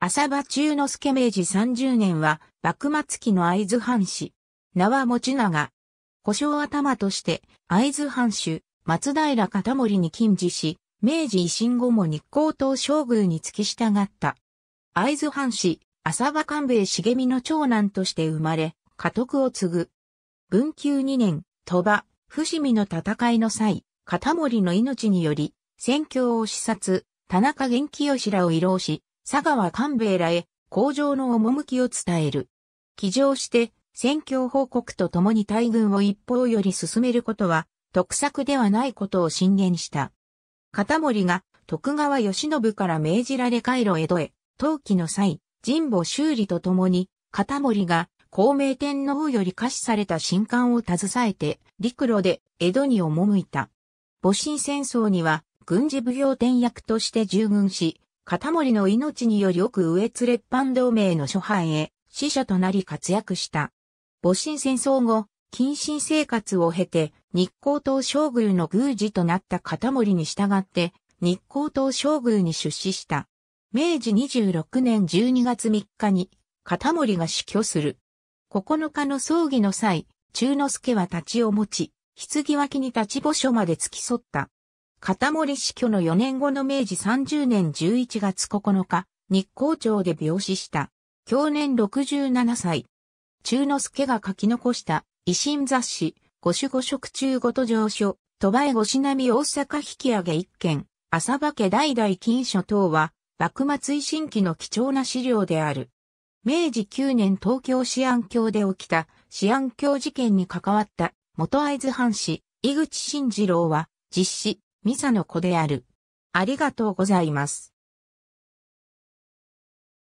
浅場中之助明治30年は、幕末期の会津藩士。名は持長。故障頭として、会津藩主、松平片森に近似し、明治維新後も日光東将宮に付き従った。会津藩士、浅場官兵衛茂美の長男として生まれ、家督を継ぐ。文久2年、鳥羽、伏見の戦いの際、片森の命により、戦況を視察、田中元清らを慰労し、佐川官兵衛らへ、工場の趣を伝える。起乗して、戦況報告とともに大軍を一方より進めることは、得策ではないことを進言した。片森が徳川義信から命じられ回路江戸へ、陶器の際、神保修理とともに、片森が孔明天皇より可視された新刊を携えて、陸路で江戸に赴いた。戊辰戦争には、軍事奉行天役として従軍し、片森の命により奥上津列藩同盟の諸藩へ、死者となり活躍した。戊辰戦争後、近親生活を経て、日光東将軍の宮司となった片森に従って、日光東将軍に出資した。明治26年12月3日に、片森が死去する。9日の葬儀の際、中之助は立ちを持ち、棺脇に立ち墓所まで付き添った。片森死去の4年後の明治30年11月9日、日光町で病死した。去年67歳。中之助が書き残した維新雑誌、五種五色中ごと上書、鳥羽五品見大阪引き上げ一件、浅場家代々金書等は、幕末維新期の貴重な資料である。明治9年東京市安京で起きた市安京事件に関わった元会津藩士、井口慎二郎は、実施、ミサの子である。ありがとうございます。